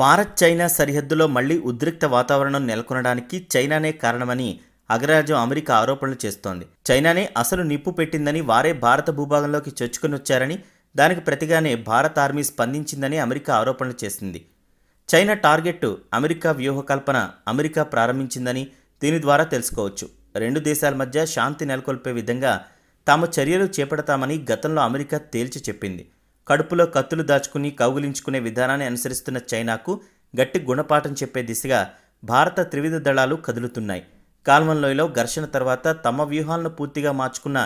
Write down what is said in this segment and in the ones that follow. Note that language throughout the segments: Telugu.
భారత్ చైనా సరిహద్దులో మళ్లీ ఉద్రిక్త వాతావరణం నెలకొనడానికి చైనానే కారణమని అగ్రరాజ్యం అమెరికా ఆరోపణలు చేస్తోంది చైనానే అసలు నిప్పు పెట్టిందని వారే భారత భూభాగంలోకి చొచ్చుకుని వచ్చారని దానికి ప్రతిగానే భారత ఆర్మీ స్పందించిందని అమెరికా ఆరోపణలు చేసింది చైనా టార్గెట్ అమెరికా వ్యూహకల్పన అమెరికా ప్రారంభించిందని దీని ద్వారా తెలుసుకోవచ్చు రెండు దేశాల మధ్య శాంతి నెలకొల్పే విధంగా తాము చర్యలు చేపడతామని గతంలో అమెరికా తేల్చి చెప్పింది కడుపులో కత్తులు దాచుకుని కౌగులించుకునే విధానాన్ని అనుసరిస్తున్న చైనాకు గట్టి గుణపాఠం చెప్పే దిశగా భారత త్రివిధ దళాలు కదులుతున్నాయి కాల్వన్లోయలో ఘర్షణ తర్వాత తమ వ్యూహాలను పూర్తిగా మార్చుకున్న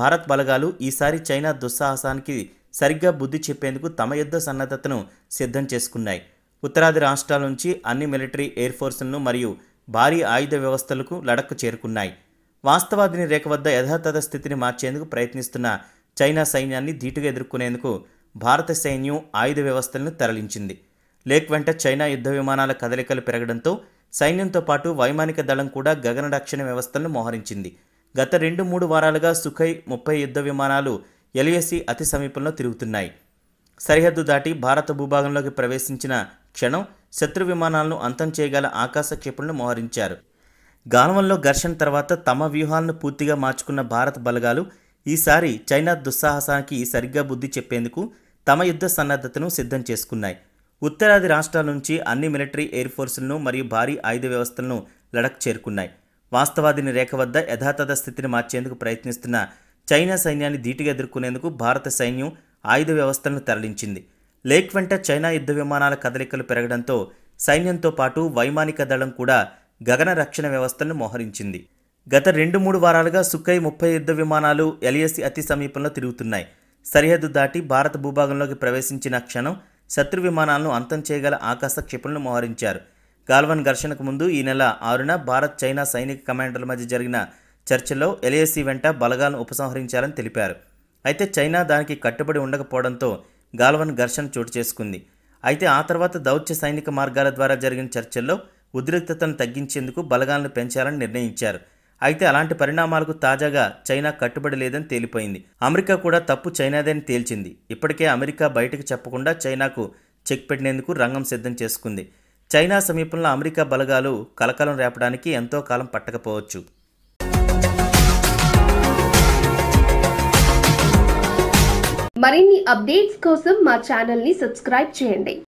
భారత్ బలగాలు ఈసారి చైనా దుస్సాహసానికి సరిగ్గా బుద్ధి చెప్పేందుకు తమ యుద్ధ సన్నద్ధతను సిద్ధం చేసుకున్నాయి ఉత్తరాది రాష్ట్రాల నుంచి అన్ని మిలిటరీ ఎయిర్ ఫోర్సులను మరియు భారీ ఆయుధ వ్యవస్థలకు లడక్కు చేరుకున్నాయి వాస్తవాదిని రేఖ వద్ద యథాతథ స్థితిని మార్చేందుకు ప్రయత్నిస్తున్న చైనా సైన్యాన్ని ధీటుగా ఎదుర్కొనేందుకు భారత సైన్యం ఆయుధ వ్యవస్థలను తరలించింది లేక్ వెంట చైనా యుద్ధ విమానాల కదలికలు పెరగడంతో సైన్యంతో పాటు వైమానిక దళం కూడా గగన రక్షణ వ్యవస్థలను మోహరించింది గత రెండు మూడు వారాలుగా సుఖై ముప్పై యుద్ధ విమానాలు ఎల్ఏసి అతి సమీపంలో తిరుగుతున్నాయి సరిహద్దు దాటి భారత భూభాగంలోకి ప్రవేశించిన క్షణం శత్రు విమానాలను అంతం చేయగల ఆకాశ క్షిపణులు మోహరించారు గాల్వంలో ఘర్షణ తర్వాత తమ వ్యూహాలను పూర్తిగా మార్చుకున్న భారత బలగాలు ఈసారి చైనా దుస్సాహసానికి సరిగ్గా బుద్ధి చెప్పేందుకు తమ యుద్ధ సన్నద్ధతను సిద్ధం చేసుకున్నాయి ఉత్తరాది రాష్ట్రాల నుంచి అన్ని మిలిటరీ ఎయిర్ ఫోర్సులను మరియు భారీ ఆయుధ వ్యవస్థలను లడక్ చేరుకున్నాయి వాస్తవాదిని రేఖ వద్ద యథాతథ స్థితిని మార్చేందుకు ప్రయత్నిస్తున్న చైనా సైన్యాన్ని ధీటుగా ఎదుర్కొనేందుకు భారత సైన్యం ఆయుధ వ్యవస్థలను తరలించింది లేక్ వెంట చైనా యుద్ధ విమానాల కదలికలు పెరగడంతో సైన్యంతో పాటు వైమానిక దళం కూడా గగన రక్షణ వ్యవస్థలను మోహరించింది గత రెండు మూడు వారాలుగా సుఖై ముప్పై యుద్ధ విమానాలు ఎలియసి అతి సమీపంలో తిరుగుతున్నాయి సరిహద్దు దాటి భారత భూభాగంలోకి ప్రవేశించిన క్షణం శత్రు విమానాలను అంతం చేయగల ఆకాశ క్షిపణులు మోహరించారు గాల్వన్ ఘర్షణకు ముందు ఈ నెల ఆరున భారత్ చైనా సైనిక కమాండర్ల మధ్య జరిగిన చర్చలో ఎల్ఏసీ వెంట బలగాలను ఉపసంహరించాలని తెలిపారు అయితే చైనా దానికి కట్టుబడి ఉండకపోవడంతో గాల్వన్ ఘర్షణ చోటు చేసుకుంది అయితే ఆ తర్వాత దౌత్య సైనిక మార్గాల ద్వారా జరిగిన చర్చల్లో ఉద్రిక్తతను తగ్గించేందుకు బలగాలను పెంచాలని నిర్ణయించారు అయితే అలాంటి పరిణామాలకు తాజాగా చైనా కట్టుబడి లేదని తేలిపోయింది అమెరికా కూడా తప్పు చైనాదేని తేల్చింది ఇప్పటికే అమెరికా బయటకు చెప్పకుండా చైనాకు చెక్ పెట్టినందుకు రంగం సిద్ధం చేసుకుంది చైనా సమీపంలో అమెరికా బలగాలు కలకలం రేపడానికి ఎంతో కాలం పట్టకపోవచ్చు మరిన్ని అప్డేట్స్ కోసం మా ఛానల్ని సబ్స్క్రైబ్ చేయండి